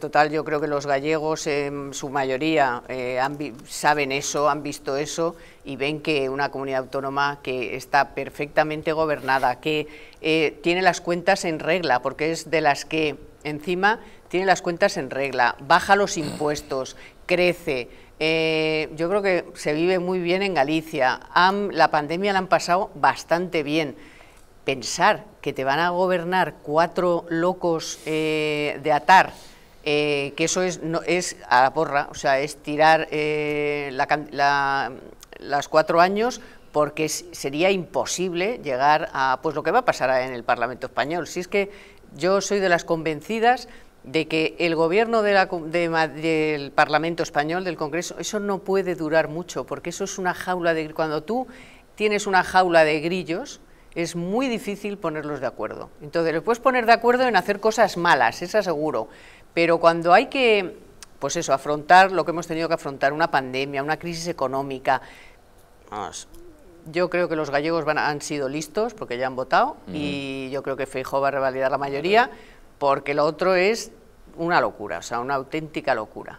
total, yo creo que los gallegos, en su mayoría, eh, saben eso, han visto eso y ven que una comunidad autónoma que está perfectamente gobernada, que eh, tiene las cuentas en regla, porque es de las que encima tiene las cuentas en regla, baja los impuestos, crece. Eh, yo creo que se vive muy bien en Galicia. la pandemia la han pasado bastante bien pensar que te van a gobernar cuatro locos de atar eh, que eso es, es a la porra, o sea, es tirar eh, las cuatro años porque sería imposible llegar a pues lo que va a pasar en el Parlamento español. Si es que yo soy de las convencidas de que el gobierno de la, del Parlamento español, del Congreso, eso no puede durar mucho, porque eso es una jaula de... Cuando tú tienes una jaula de grillos, es muy difícil ponerlos de acuerdo. Entonces, le puedes poner de acuerdo en hacer cosas malas, eso seguro, pero cuando hay que, pues eso, afrontar lo que hemos tenido que afrontar, una pandemia, una crisis económica, yo creo que los gallegos van, han sido listos porque ya han votado y mm. yo creo que Feijóo va a revalidar la mayoría porque lo otro es una locura, o sea, una auténtica locura.